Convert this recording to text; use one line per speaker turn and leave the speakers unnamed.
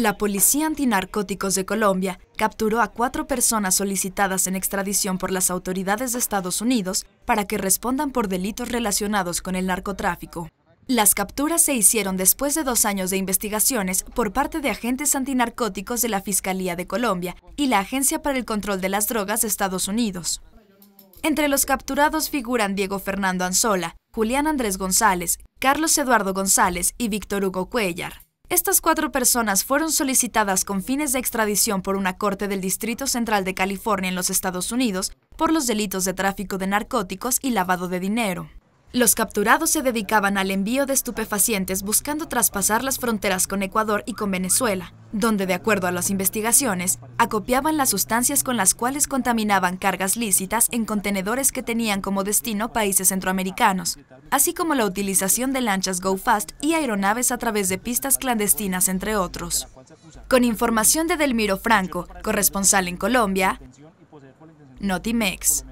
La Policía Antinarcóticos de Colombia capturó a cuatro personas solicitadas en extradición por las autoridades de Estados Unidos para que respondan por delitos relacionados con el narcotráfico. Las capturas se hicieron después de dos años de investigaciones por parte de agentes antinarcóticos de la Fiscalía de Colombia y la Agencia para el Control de las Drogas de Estados Unidos. Entre los capturados figuran Diego Fernando Anzola, Julián Andrés González, Carlos Eduardo González y Víctor Hugo Cuellar. Estas cuatro personas fueron solicitadas con fines de extradición por una corte del Distrito Central de California en los Estados Unidos por los delitos de tráfico de narcóticos y lavado de dinero. Los capturados se dedicaban al envío de estupefacientes buscando traspasar las fronteras con Ecuador y con Venezuela, donde, de acuerdo a las investigaciones, acopiaban las sustancias con las cuales contaminaban cargas lícitas en contenedores que tenían como destino países centroamericanos, así como la utilización de lanchas Go Fast y aeronaves a través de pistas clandestinas, entre otros. Con información de Delmiro Franco, corresponsal en Colombia, Notimex.